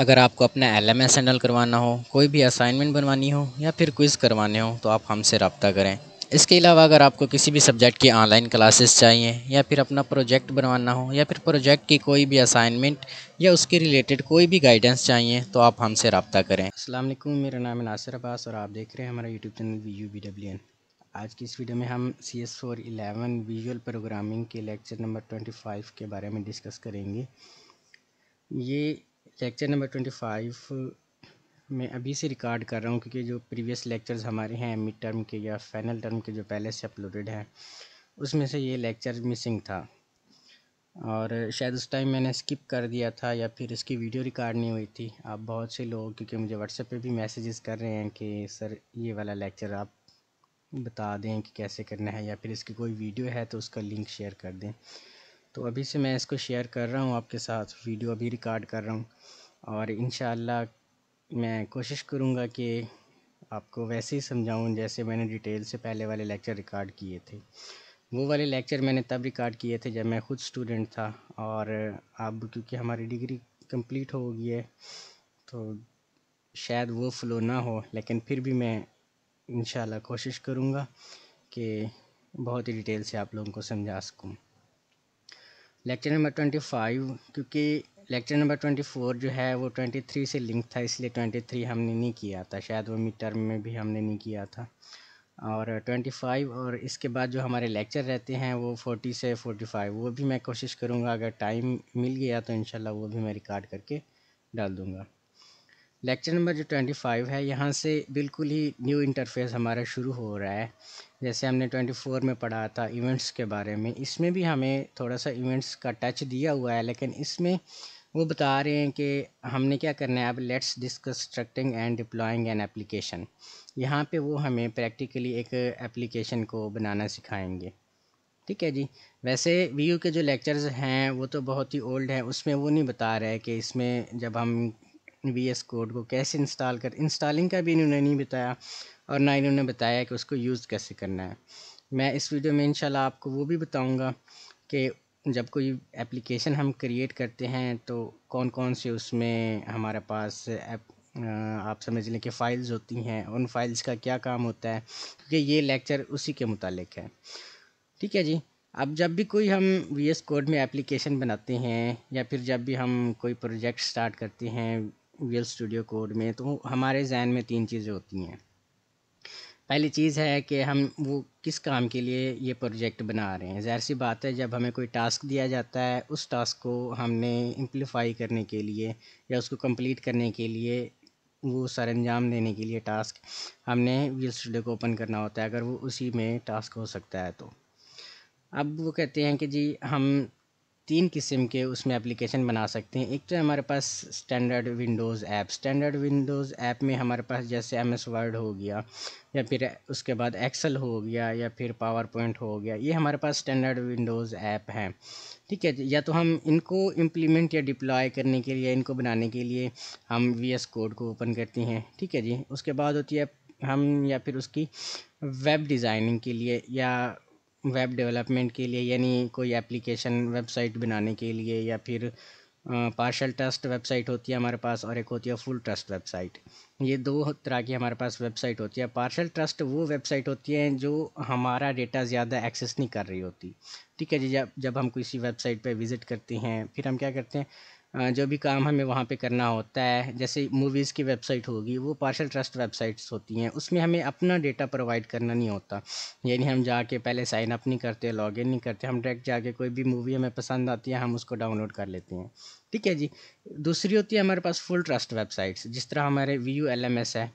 अगर आपको अपना एल एम एस करवाना हो कोई भी असाइनमेंट बनवानी हो या फिर क्विज़ करवाने हो तो आप हमसे रबता करें इसके अलावा अगर आपको किसी भी सब्जेक्ट की ऑनलाइन क्लासेस चाहिए या फिर अपना प्रोजेक्ट बनवाना हो या फिर प्रोजेक्ट की कोई भी असाइनमेंट या उसके रिलेटेड कोई भी गाइडेंस चाहिए तो आप हमसे रबता करें असल मेरा नाम है नासिर अब्बास और आप देख रहे हैं हमारा YouTube channel V U W N आज की इस वीडियो में हम C S four eleven visual programming के लेक्चर नंबर ट्वेंटी फाइव के बारे में डिस्कस करेंगे ये लेक्चर नंबर ट्वेंटी फाइव मैं अभी से रिकॉर्ड कर रहा हूँ क्योंकि जो प्रीवियस लेक्चर्स हमारे हैं मिड टर्म के या फाइनल टर्म के जो पहले से अपलोडेड हैं उसमें से ये लेक्चर मिसिंग था और शायद उस टाइम मैंने स्किप कर दिया था या फिर इसकी वीडियो रिकॉर्ड नहीं हुई थी आप बहुत से लोग क्योंकि मुझे व्हाट्सएप पे भी मैसेजेस कर रहे हैं कि सर ये वाला लेक्चर आप बता दें कि कैसे करना है या फिर इसकी कोई वीडियो है तो उसका लिंक शेयर कर दें तो अभी से मैं इसको शेयर कर रहा हूँ आपके साथ वीडियो अभी रिकॉर्ड कर रहा हूँ और इन मैं कोशिश करूँगा कि आपको वैसे ही समझाऊँ जैसे मैंने डिटेल से पहले वाले लेक्चर रिकॉर्ड किए थे वो वाले लेक्चर मैंने तब रिकॉर्ड किए थे जब मैं ख़ुद स्टूडेंट था और अब क्योंकि हमारी डिग्री कंप्लीट हो गई है तो शायद वो फ़्लो ना हो लेकिन फिर भी मैं इन कोशिश करूँगा कि बहुत ही डिटेल से आप लोगों को समझा सकूँ लेक्चर नंबर ट्वेंटी फाइव क्योंकि लेक्चर नंबर ट्वेंटी फोर जो है वो ट्वेंटी थ्री से लिंक था इसलिए ट्वेंटी थ्री हमने नहीं किया था शायद वो मिड टर्म में भी हमने नहीं किया था और ट्वेंटी फाइव और इसके बाद जो हमारे लेक्चर रहते हैं वो फोर्टी से फोर्टी फाइव वो भी मैं कोशिश करूँगा अगर टाइम मिल गया तो इन वो भी मैं रिकॉर्ड करके डाल दूँगा लेक्चर नंबर जो ट्वेंटी फाइव है यहाँ से बिल्कुल ही न्यू इंटरफेस हमारा शुरू हो रहा है जैसे हमने ट्वेंटी फोर में पढ़ा था इवेंट्स के बारे में इसमें भी हमें थोड़ा सा इवेंट्स का टच दिया हुआ है लेकिन इसमें वो बता रहे हैं कि हमने क्या करना है अब let's discuss constructing and deploying an application यहाँ पे वो हमें प्रैक्टिकली एक एप्लीकेशन को बनाना सिखाएंगे ठीक है जी वैसे वी के जो लेक्चर्स हैं वो तो बहुत ही ओल्ड हैं उसमें वो नहीं बता रहे कि इसमें जब हम वी एस कोड को कैसे इंस्टॉल कर इंस्टॉलिंग का भी इन्होंने नहीं बताया और ना इन्होंने बताया कि उसको यूज़ कैसे करना है मैं इस वीडियो में इंशाल्लाह आपको वो भी बताऊंगा कि जब कोई एप्लीकेशन हम क्रिएट करते हैं तो कौन कौन से उसमें हमारे पास ऐप आप समझ लें कि फ़ाइल्स होती हैं उन फाइल्स का क्या काम होता है क्योंकि ये लेक्चर उसी के मुतालिक है ठीक है जी अब जब भी कोई हम वी एस कोड में एप्लीकेशन बनाते हैं या फिर जब भी हम कोई प्रोजेक्ट स्टार्ट करते हैं वी स्टूडियो कोड में तो हमारे जहन में तीन चीज़ें होती हैं पहली चीज़ है कि हम वो किस काम के लिए ये प्रोजेक्ट बना रहे हैं ज़ाहिर सी बात है जब हमें कोई टास्क दिया जाता है उस टास्क को हमने इम्प्लीफाई करने के लिए या उसको कंप्लीट करने के लिए वो सर अंजाम देने के लिए टास्क हमने वी स्टूडियो को ओपन करना होता है अगर वो उसी में टास्क हो सकता है तो अब वो कहते हैं कि जी हम तीन किस्म के उसमें एप्लीकेशन बना सकते हैं एक तो हमारे पास standard Windows app standard Windows app में हमारे पास जैसे एम एस वर्ड हो गया या फिर उसके बाद एक्सेल हो गया या फिर पावर पॉइंट हो गया ये हमारे पास स्टैंडर्ड विंडोज़ ऐप हैं ठीक है या तो हम इनको इम्प्लीमेंट या डिप्लॉय करने के लिए इनको बनाने के लिए हम वी एस कोड को ओपन करते हैं ठीक है जी उसके बाद होती है हम या फिर उसकी वेब डिज़ाइनिंग के लिए या वेब डेवलपमेंट के लिए यानी कोई एप्लीकेशन वेबसाइट बनाने के लिए या फिर पार्शल ट्रस्ट वेबसाइट होती है हमारे पास और एक होती है फुल ट्रस्ट वेबसाइट ये दो तरह की हमारे पास वेबसाइट होती है पार्शल ट्रस्ट वो वेबसाइट होती है जो हमारा डेटा ज़्यादा एक्सेस नहीं कर रही होती ठीक है जी जब जब हम किसी वेबसाइट पर विज़िट करते हैं फिर हम क्या करते हैं जो भी काम हमें वहाँ पे करना होता है जैसे मूवीज़ की वेबसाइट होगी वो पार्शल ट्रस्ट वेबसाइट्स होती हैं उसमें हमें अपना डेटा प्रोवाइड करना नहीं होता यानी हम जाके पहले साइन अप नहीं करते लॉग इन नहीं करते हम डायरेक्ट जाके कोई भी मूवी हमें पसंद आती है हम उसको डाउनलोड कर लेते हैं ठीक है जी दूसरी होती है हमारे पास फुल ट्रस्ट वेबसाइट्स जिस तरह हमारे V U L M S है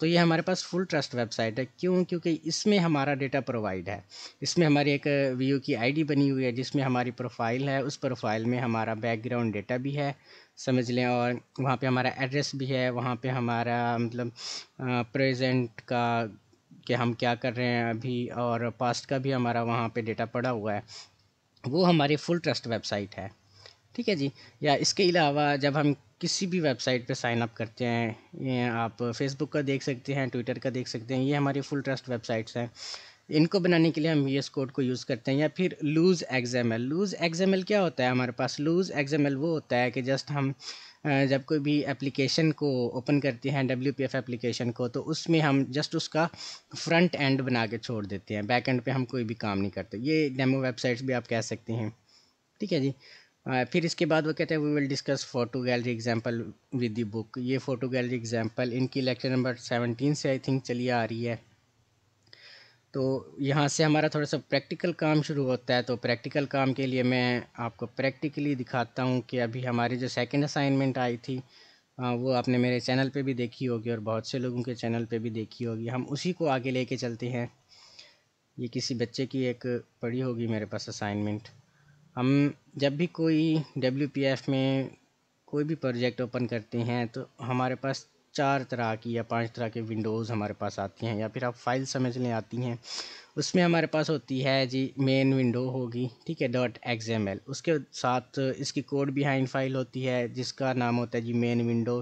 तो ये हमारे पास फुल ट्रस्ट वेबसाइट है क्यों क्योंकि इसमें हमारा डेटा प्रोवाइड है इसमें हमारी एक वी की आईडी बनी हुई है जिसमें हमारी प्रोफाइल है उस प्रोफाइल में हमारा बैकग्राउंड डेटा भी है समझ लें और वहाँ पे हमारा एड्रेस भी है वहाँ पे हमारा मतलब प्रेजेंट का कि हम क्या कर रहे हैं अभी और पास्ट का भी हमारा वहाँ पे डेटा पड़ा हुआ है वो हमारी फुल ट्रस्ट वेबसाइट है ठीक है जी या इसके अलावा जब हम किसी भी वेबसाइट पे साइन अप करते हैं ये आप फेसबुक का देख सकते हैं ट्विटर का देख सकते हैं ये हमारी फुल ट्रस्ट वेबसाइट्स हैं इनको बनाने के लिए हम वी कोड को यूज़ करते हैं या फिर लूज़ एग्जामल लूज़ एग्जामल क्या होता है हमारे पास लूज़ एग्जामल वो होता है कि जस्ट हम जब कोई भी एप्लीकेशन को ओपन करते हैं डब्ल्यू पी एफ एप्लीकेशन को तो उसमें हम जस्ट उसका फ्रंट एंड बना के छोड़ देते हैं बैक एंड पे हम कोई भी काम नहीं करते ये डेमो वेबसाइट्स भी आप कह सकते हैं ठीक है जी फिर इसके बाद वो कहते हैं we will discuss photo gallery example with the book ये फ़ोटो गैलरी एग्जांपल इनकी लेक्चर नंबर सेवनटीन से आई थिंक चली आ रही है तो यहाँ से हमारा थोड़ा सा प्रैक्टिकल काम शुरू होता है तो प्रैक्टिकल काम के लिए मैं आपको प्रैक्टिकली दिखाता हूँ कि अभी हमारी जो सेकेंड असाइनमेंट आई थी वो आपने मेरे चैनल पर भी देखी होगी और बहुत से लोगों के चैनल पर भी देखी होगी हम उसी को आगे ले चलते हैं ये किसी बच्चे की एक पड़ी होगी मेरे पास असाइनमेंट हम जब भी कोई डब्ल्यू पी एफ़ में कोई भी प्रोजेक्ट ओपन करते हैं तो हमारे पास चार तरह की या पांच तरह के विंडोज़ हमारे पास आती हैं या फिर आप फाइल समझ लें आती हैं उसमें हमारे पास होती है जी मेन विंडो होगी ठीक है डॉट एक्स एम एल उसके साथ इसकी कोड बिहाइंड फाइल होती है जिसका नाम होता है जी main window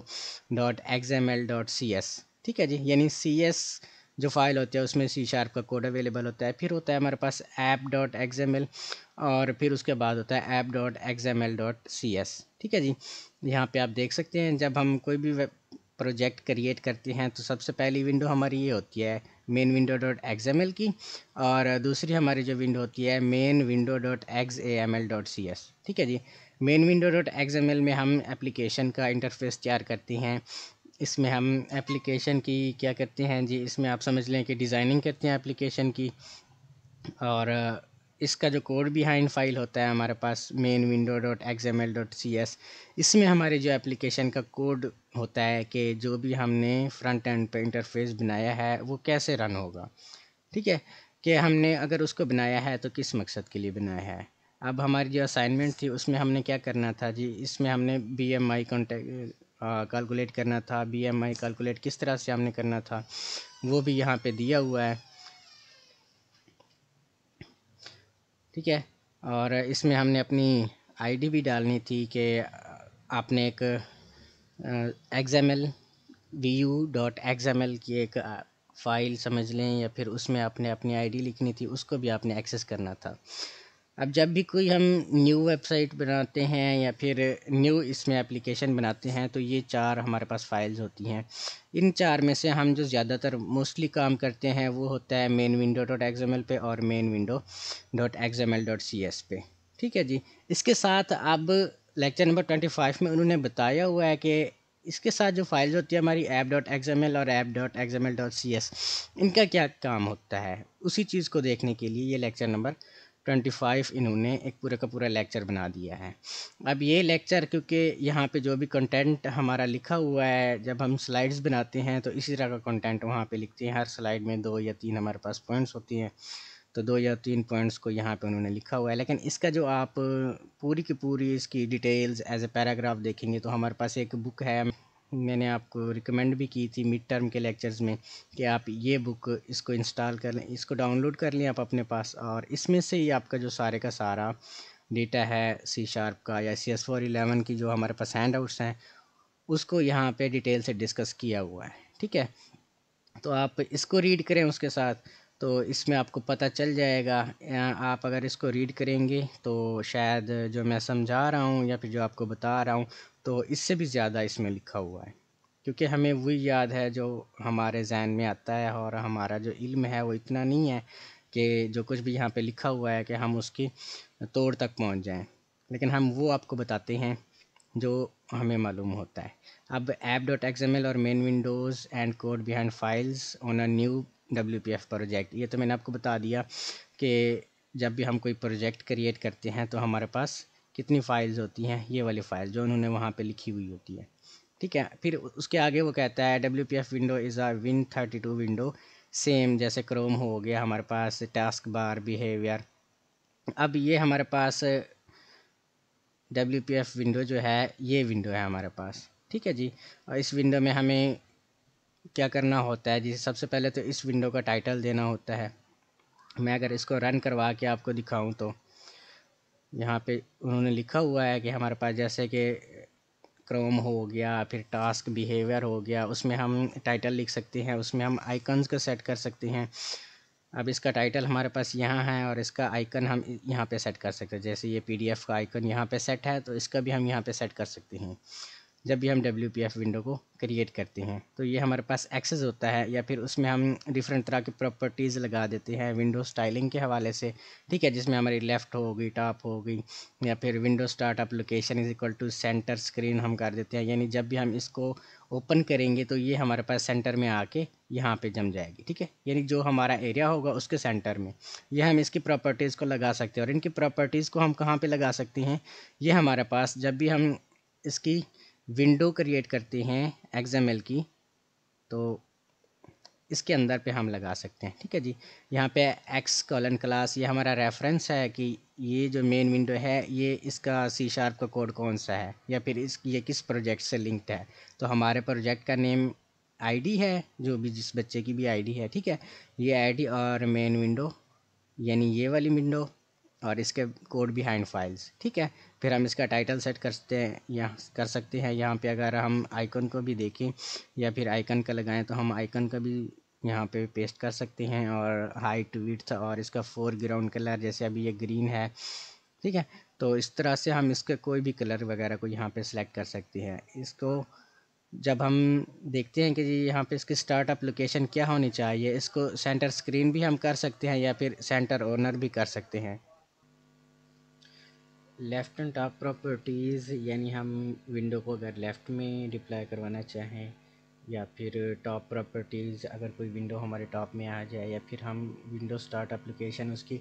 dot X M L dot C S ठीक है जी यानी सी एस जो फाइल होती है उसमें सी शार्प का कोड अवेलेबल होता है फिर होता है हमारे पास app dot X M L और फिर उसके बाद होता है app dot X M L dot C S ठीक है जी यहाँ पे आप देख सकते हैं जब हम कोई भी वेब प्रोजेक्ट क्रिएट करते हैं तो सबसे पहली विंडो हमारी ये होती है main window dot X M L की और दूसरी हमारी जो विंडो होती है main window dot X A M L dot C S ठीक है जी main window dot X M L में हम एप्लीकेशन का इंटरफेस तैयार करते हैं इसमें हम एप्लीकेशन की क्या करते हैं जी इसमें आप समझ लें कि डिज़ाइनिंग करते हैं एप्लीकेशन की और इसका जो कोड बिहाइंड फाइल होता है हमारे पास main window dot L dot C S इसमें हमारे जो एप्लीकेशन का कोड होता है कि जो भी हमने फ्रंट एंड पे इंटरफेस बनाया है वो कैसे रन होगा ठीक है कि हमने अगर उसको बनाया है तो किस मकसद के लिए बनाया है अब हमारी जो असाइनमेंट थी उसमें हमने क्या करना था जी इसमें हमने बी एम आई कैलकुलेट करना था बी एम आई कैलकुलेट किस तरह से हमने करना था वो भी यहाँ पे दिया हुआ है ठीक है और इसमें हमने अपनी आईडी भी डालनी थी कि आपने एक X M L V U dot X M L की एक फ़ाइल समझ लें या फिर उसमें आपने अपनी आईडी लिखनी थी उसको भी आपने एक्सेस करना था अब जब भी कोई हम न्यू वेबसाइट बनाते हैं या फिर न्यू इसमें एप्लीकेशन बनाते हैं तो ये चार हमारे पास फ़ाइल्स होती हैं इन चार में से हम जो ज़्यादातर मोस्टली काम करते हैं वो होता है मेन विंडो डॉट एल पे और main window dot L dot C S पे ठीक है जी इसके साथ अब लेक्चर नंबर ट्वेंटी फाइव में उन्होंने बताया हुआ है कि इसके साथ जो फाइल्स होती है हमारी ऐप डॉट एल और app dot L dot C S इनका क्या काम होता है उसी चीज़ को देखने के लिए ये लेक्चर नंबर ट्वेंटी फाइव इन्होंने एक पूरे का पूरा लेक्चर बना दिया है अब ये लेक्चर क्योंकि यहाँ पे जो भी कंटेंट हमारा लिखा हुआ है जब हम स्लाइड्स बनाते हैं तो इसी तरह का कंटेंट वहाँ पे लिखते हैं हर स्लाइड में दो या तीन हमारे पास पॉइंट्स होती हैं तो दो या तीन पॉइंट्स को यहाँ पे उन्होंने लिखा हुआ है लेकिन इसका जो आप पूरी की पूरी इसकी डिटेल्स एज ए पैराग्राफ देखेंगे तो हमारे पास एक बुक है मैंने आपको रिकमेंड भी की थी मिड टर्म के लेक्चर्स में कि आप ये बुक इसको इंस्टॉल कर लें इसको डाउनलोड कर लें आप अपने पास और इसमें से ही आपका जो सारे का सारा डेटा है सी शार्प का या सी एस फोर इलेवन की जो हमारे पास हैंड आउट्स हैं उसको यहाँ पे डिटेल से डिस्कस किया हुआ है ठीक है तो आप इसको रीड करें उसके साथ तो इसमें आपको पता चल जाएगा आप अगर इसको रीड करेंगे तो शायद जो मैं समझा रहा हूँ या फिर जो आपको बता रहा हूँ तो इससे भी ज़्यादा इसमें लिखा हुआ है क्योंकि हमें वही याद है जो हमारे जहन में आता है और हमारा जो इल्म है वो इतना नहीं है कि जो कुछ भी यहाँ पे लिखा हुआ है कि हम उसकी तोड़ तक पहुँच जाएँ लेकिन हम वो आपको बताते हैं जो हमें मालूम होता है अब app dot X M L और main windows and code behind files on a new W project ये तो मैंने आपको बता दिया कि जब भी हम कोई प्रोजेक्ट क्रिएट करते हैं तो हमारे पास कितनी फ़ाइल्स होती हैं ये वाली फ़ाइल जो उन्होंने वहाँ पे लिखी हुई होती है ठीक है फिर उसके आगे वो कहता है W P F window is a win thirty two window same जैसे क्रोम हो गया हमारे पास टास्क बार बिहेवियर अब ये हमारे पास डब्ल्यू पी एफ विंडो जो है ये विंडो है हमारे पास ठीक है जी और इस विंडो में हमें क्या करना होता है जैसे सबसे पहले तो इस विंडो का टाइटल देना होता है मैं अगर इसको रन करवा के आपको दिखाऊं तो यहाँ पे उन्होंने लिखा हुआ है कि हमारे पास जैसे कि क्रोम हो गया फिर टास्क बिहेवियर हो गया उसमें हम टाइटल लिख सकते हैं उसमें हम आइकन्स को सेट कर सकते हैं अब इसका टाइटल हमारे पास यहाँ है और इसका आइकन हम यहाँ पे सेट कर सकते हैं जैसे ये पीडीएफ का आइकन यहाँ पे सेट है तो इसका भी हम यहाँ पे सेट कर सकते हैं जब भी हम डब्ल्यू विंडो को क्रिएट करते हैं तो ये हमारे पास एक्सेस होता है या फिर उसमें हम डिफरेंट तरह की प्रॉपर्टीज़ लगा देते हैं विंडो स्टाइलिंग के हवाले से ठीक है जिसमें हमारी लेफ़्ट हो गई टॉप हो गई या फिर window startup location is equal to centre screen हम कर देते हैं यानी जब भी हम इसको ओपन करेंगे तो ये हमारे पास सेंटर में आके यहाँ पे जम जाएगी ठीक है यानी जो हमारा एरिया होगा उसके सेंटर में ये हम इसकी प्रॉपर्टीज़ को लगा सकते हैं और इनकी प्रॉपर्टीज़ को हम कहाँ पे लगा सकते हैं ये हमारे पास जब भी हम इसकी विंडो क्रिएट करते हैं एक्सएमएल की तो इसके अंदर पे हम लगा सकते हैं ठीक है जी यहाँ पे एक्स कॉलन क्लास ये हमारा रेफरेंस है कि ये जो मेन विंडो है ये इसका सी शार्प का कोड कौन सा है या फिर इस ये किस प्रोजेक्ट से लिंक्ड है तो हमारे प्रोजेक्ट का नेम आईडी है जो भी जिस बच्चे की भी आईडी है ठीक है ये आईडी और मेन विंडो यानी ये वाली विंडो और इसके कोड बिहाइंड फाइल्स ठीक है फिर हम इसका टाइटल सेट करते हैं या कर सकते हैं यहाँ पे अगर हम आइकन को भी देखें या फिर आइकन का लगाएं तो हम आइकन का भी यहाँ पे पेस्ट कर सकते हैं और हाइट विथ और इसका फोर ग्राउंड कलर जैसे अभी ये ग्रीन है ठीक है तो इस तरह से हम इसके कोई भी कलर वगैरह को यहाँ पर सेलेक्ट कर सकते हैं इसको जब हम देखते हैं कि जी यहाँ पे इसकी स्टार्टअप लोकेशन क्या होनी चाहिए इसको सेंटर स्क्रीन भी हम कर सकते हैं या फिर सेंटर ओनर भी कर सकते हैं लेफ़्ट एंड टॉप प्रॉपर्टीज़ यानी हम विंडो को अगर लेफ़्ट में डिप्लाई करवाना चाहें या फिर टॉप प्रॉपर्टीज़ अगर कोई विंडो हमारे टॉप में आ जाए या फिर हम विंडो स्टार्ट अप्लीकेशन उसकी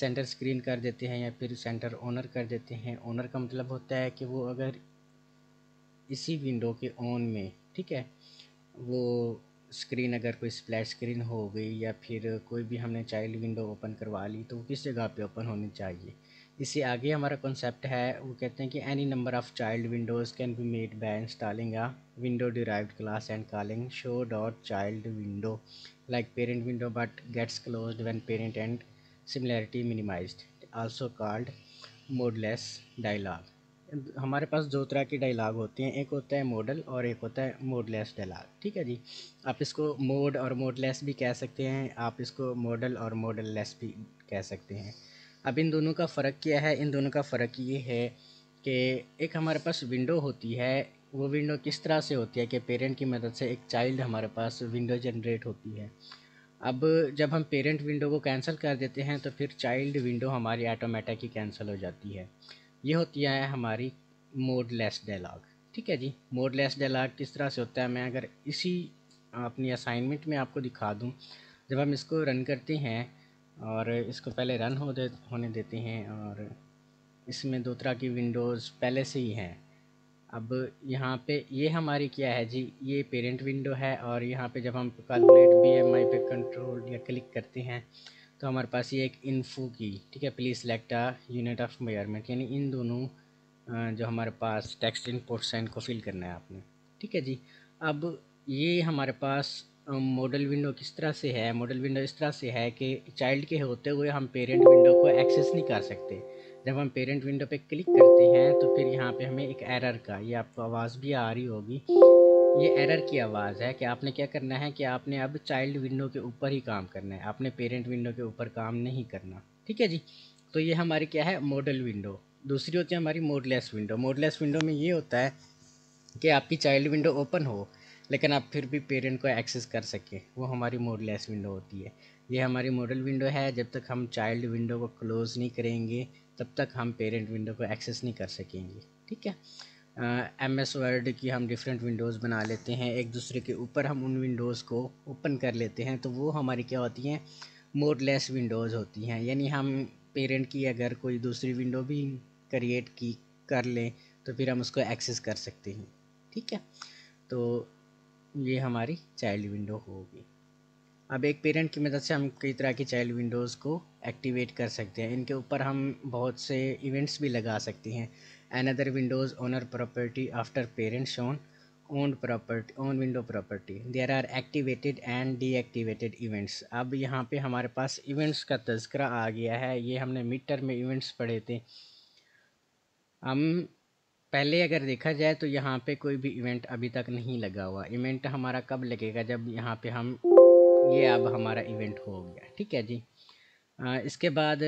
सेंटर स्क्रीन कर देते हैं या फिर सेंटर ओनर कर देते हैं ओनर का मतलब होता है कि वो अगर इसी विंडो के ऑन में ठीक है वो स्क्रीन अगर कोई स्प्लैश स्क्रीन हो गई या फिर कोई भी हमने चाइल्ड विंडो ओपन करवा ली तो वो किस जगह पे ओपन होनी चाहिए इससे आगे हमारा कॉन्सेप्ट है वो कहते हैं कि any number of child windows can be made by installing a window derived class and calling show dot child window like parent window but gets close one parent and similarity minimise also called modeless dialog हमारे पास दो तरह के dialogue होते हैं एक होता है मॉडल और एक होता है मोडलेस डायलाग ठीक है जी आप इसको मोड mode और मोडलेस भी कह सकते हैं आप इसको मॉडल और मॉडल लेस भी कह सकते हैं अब इन दोनों का फ़र्क क्या है इन दोनों का फ़र्क ये है कि एक हमारे पास विंडो होती है वो विंडो किस तरह से होती है कि पेरेंट की मदद से एक चाइल्ड हमारे पास विंडो जनरेट होती है अब जब हम पेरेंट विंडो को कैंसिल कर देते हैं तो फिर चाइल्ड विंडो हमारी ऑटोमेटिक ही कैंसिल हो जाती है ये होती है हमारी मोडलेस डायलॉग ठीक है जी मोडलेस डायलॉग किस तरह से होता है मैं अगर इसी अपनी असाइनमेंट में आपको दिखा दूँ जब हम इसको रन करते हैं और इसको पहले रन हो दे होने देते हैं और इसमें दो तरह की विंडोज़ पहले से ही हैं अब यहाँ पे ये हमारी क्या है जी ये पेरेंट विंडो है और यहाँ पे जब हम कैलकुलेट बी एम आई पे कंट्रोल या क्लिक करते हैं तो हमारे पास ये एक इन्फो की ठीक है please select a unit of measurement यानी इन दोनों जो हमारे पास टेक्स्ट इनपुट्स हैं इनको फिल करना है आपने ठीक है जी अब ये हमारे पास मॉडल विंडो किस तरह से है मॉडल विंडो इस तरह से है कि चाइल्ड के होते हुए हम पेरेंट विंडो को एक्सेस नहीं कर सकते जब हम पेरेंट विंडो पे क्लिक करते हैं तो फिर यहाँ पे हमें एक एरर का ये आपको आवाज़ भी आ रही होगी ये एरर की आवाज़ है कि आपने क्या करना है कि आपने अब चाइल्ड विंडो के ऊपर ही काम करना है आपने पेरेंट विंडो के ऊपर काम नहीं करना ठीक है जी तो ये हमारी क्या है मॉडल विंडो दूसरी होती है हमारी मोडलेस विंडो मोडलेस विंडो में ये होता है कि आपकी चाइल्ड विंडो ओपन हो लेकिन आप फिर भी पेरेंट को एक्सेस कर सकें वो हमारी मोडलेस विंडो होती है ये हमारी मॉडल विंडो है जब तक हम चाइल्ड विंडो को क्लोज़ नहीं करेंगे तब तक हम पेरेंट विंडो को एक्सेस नहीं कर सकेंगे ठीक है एम एस वर्ड की हम डिफरेंट विंडोज़ बना लेते हैं एक दूसरे के ऊपर हम उन विंडोज़ को ओपन कर लेते हैं तो वो हमारी क्या होती हैं मोडलेस विंडोज़ होती हैं यानी हम पेरेंट की अगर कोई दूसरी विंडो भी क्रिएट की कर लें तो फिर हम उसको एक्सेस कर सकते हैं ठीक है तो ये हमारी चाइल्ड विंडो होगी अब एक पेरेंट की मदद से हम कई तरह की चाइल्ड विंडोज़ को एक्टिवेट कर सकते हैं इनके ऊपर हम बहुत से इवेंट्स भी लगा सकते हैं another windows owner property after parents own own property own window property there are activated and deactivated events अब यहाँ पे हमारे पास इवेंट्स का तस्करा आ गया है ये हमने मीटर में इवेंट्स पढ़े थे हम पहले अगर देखा जाए तो यहाँ पे कोई भी इवेंट अभी तक नहीं लगा हुआ इवेंट हमारा कब लगेगा जब यहाँ पे हम ये अब हमारा इवेंट हो गया ठीक है जी आ, इसके बाद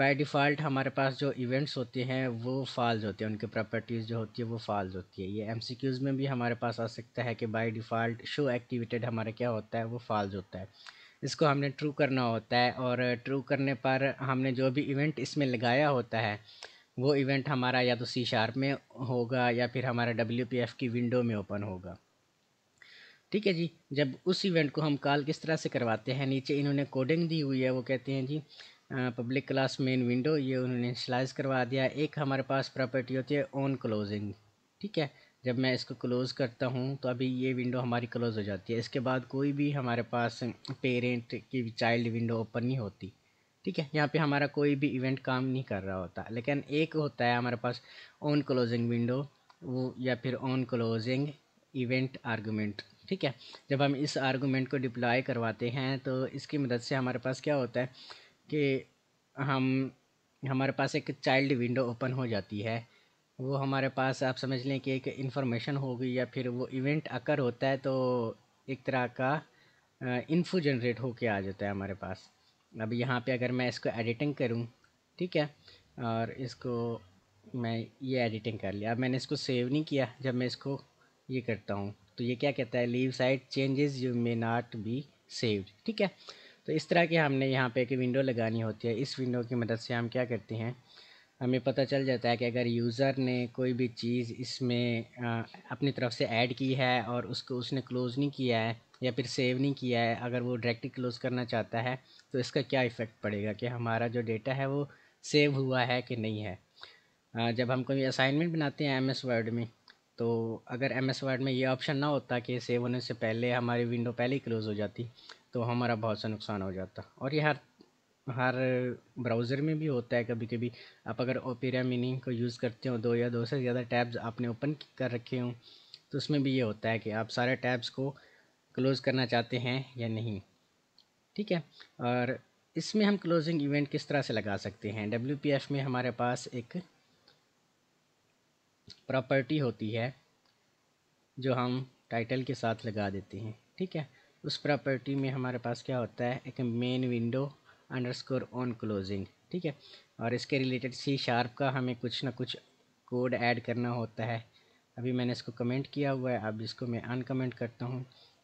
बाय डिफ़ॉल्ट हमारे पास जो इवेंट्स होते हैं वो फॉल्स होते हैं उनकी प्रॉपर्टीज़ जो होती है वो फॉल्स होती है ये एम में भी हमारे पास आ सकता है कि बाई डिफ़ॉल्ट शो एक्टिवेटेड हमारा क्या होता है वो फॉल्स होता है इसको हमने ट्रू करना होता है और ट्रू करने पर हमने जो भी इवेंट इसमें लगाया होता है वो इवेंट हमारा या तो सी शार्प में होगा या फिर हमारा डब्ल्यू की विंडो में ओपन होगा ठीक है जी जब उस इवेंट को हम कॉल किस तरह से करवाते हैं नीचे इन्होंने कोडिंग दी हुई है वो कहते हैं जी पब्लिक क्लास मेन विंडो ये उन्होंने इंस्टलाइज करवा दिया एक हमारे पास प्रॉपर्टी होती है ऑन क्लोजिंग ठीक है जब मैं इसको क्लोज़ करता हूँ तो अभी ये विंडो हमारी क्लोज़ हो जाती है इसके बाद कोई भी हमारे पास पेरेंट की चाइल्ड विंडो ओपन नहीं होती ठीक है यहाँ पे हमारा कोई भी इवेंट काम नहीं कर रहा होता लेकिन एक होता है हमारे पास ऑन क्लोजिंग विंडो वो या फिर ऑन क्लोजिंग इवेंट आर्गूमेंट ठीक है जब हम इस आर्गूमेंट को डिप्लॉय करवाते हैं तो इसकी मदद से हमारे पास क्या होता है कि हम हमारे पास एक चाइल्ड विंडो ओपन हो जाती है वो हमारे पास आप समझ लें कि एक इन्फॉर्मेशन होगी या फिर वो इवेंट अकर होता है तो एक तरह का इन्फो जनरेट होके आ जाता है हमारे पास अब यहाँ पे अगर मैं इसको एडिटिंग करूँ ठीक है और इसको मैं ये एडिटिंग कर लिया अब मैंने इसको सेव नहीं किया जब मैं इसको ये करता हूँ तो ये क्या कहता है leave side changes you may not be saved ठीक है तो इस तरह के हमने यहाँ पे एक विंडो लगानी होती है इस विंडो की मदद से हम क्या करते हैं हमें पता चल जाता है कि अगर यूज़र ने कोई भी चीज़ इसमें अपनी तरफ से ऐड की है और उसको उसने क्लोज़ नहीं किया है या फिर सेव नहीं किया है अगर वो डायरेक्टली क्लोज़ करना चाहता है तो इसका क्या इफ़ेक्ट पड़ेगा कि हमारा जो डेटा है वो सेव हुआ है कि नहीं है जब हम कोई असाइनमेंट बनाते हैं एम एस वर्ड में तो अगर एम एस वर्ड में ये ऑप्शन ना होता कि सेव होने से पहले हमारी विंडो पहले ही क्लोज़ हो जाती तो हमारा बहुत सा नुकसान हो जाता और ये हर हर ब्राउज़र में भी होता है कभी कभी आप अगर ओपेरा मिनी को यूज़ करते हो दो या दो से ज़्यादा टैब्स आपने ओपन कर रखे हों तो उसमें भी ये होता है कि आप सारे टैब्स को क्लोज़ करना चाहते हैं या नहीं ठीक है और इसमें हम क्लोजिंग इवेंट किस तरह से लगा सकते हैं डब्ल्यू पी एफ में हमारे पास एक प्रॉपर्टी होती है जो हम टाइटल के साथ लगा देते हैं ठीक है उस प्रॉपर्टी में हमारे पास क्या होता है एक main window underscore on closing ठीक है और इसके रिलेटेड सी शार्प का हमें कुछ ना कुछ कोड ऐड करना होता है अभी मैंने इसको कमेंट किया हुआ है अब इसको मैं अनकमेंट करता हूँ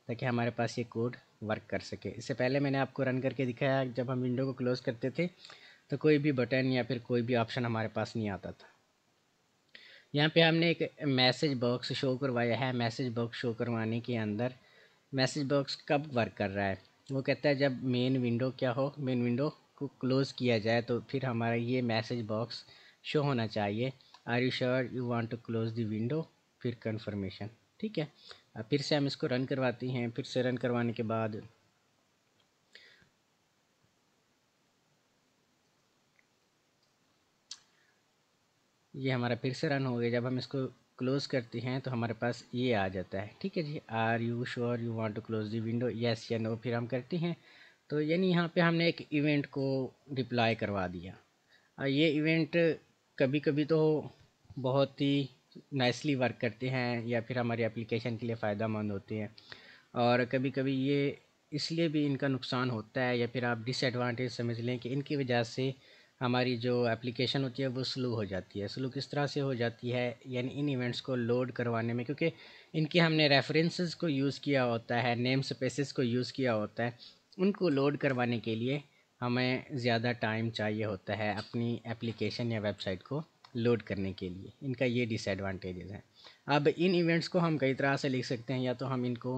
ताकि हमारे पास ये कोड वर्क कर सके इससे पहले मैंने आपको रन करके दिखाया जब हम विंडो को क्लोज़ करते थे तो कोई भी बटन या फिर कोई भी ऑप्शन हमारे पास नहीं आता था यहाँ पे हमने एक मैसेज बॉक्स शो करवाया है मैसेज बॉक्स शो करवाने के अंदर मैसेज बॉक्स कब वर्क कर रहा है वो कहता है जब मेन विंडो क्या हो मेन विंडो को क्लोज़ किया जाए तो फिर हमारा ये मैसेज बॉक्स शो होना चाहिए are you sure you want to close the window फिर कन्फर्मेशन ठीक है अब फिर से हम इसको रन करवाते हैं फिर से रन करवाने के बाद ये हमारा फिर से रन हो गया जब हम इसको क्लोज़ करते हैं तो हमारे पास ये आ जाता है ठीक है जी are you sure you want to close the window yes या नो फिर हम करते हैं तो यानी यहाँ पे हमने एक इवेंट को रिप्लाई करवा दिया और ये इवेंट कभी कभी तो बहुत ही नाइसली वर्क करते हैं या फिर हमारी एप्लीकेशन के लिए फ़ायदा मंद होते हैं और कभी कभी ये इसलिए भी इनका नुकसान होता है या फिर आप डिसएडवांटेज समझ लें कि इनकी वजह से हमारी जो एप्लीकेशन होती है वो स्लो हो जाती है स्लो किस तरह से हो जाती है यानी इन इवेंट्स को लोड करवाने में क्योंकि इनके हमने रेफरेंसेस को यूज़ किया होता है नेम स्पेसेस को यूज़ किया होता है उनको लोड करवाने के लिए हमें ज़्यादा टाइम चाहिए होता है अपनी एप्लीकेशन या वेबसाइट को लोड करने के लिए इनका ये डिसएडवांटेजेस हैं अब इन इवेंट्स को हम कई तरह से लिख सकते हैं या तो हम इनको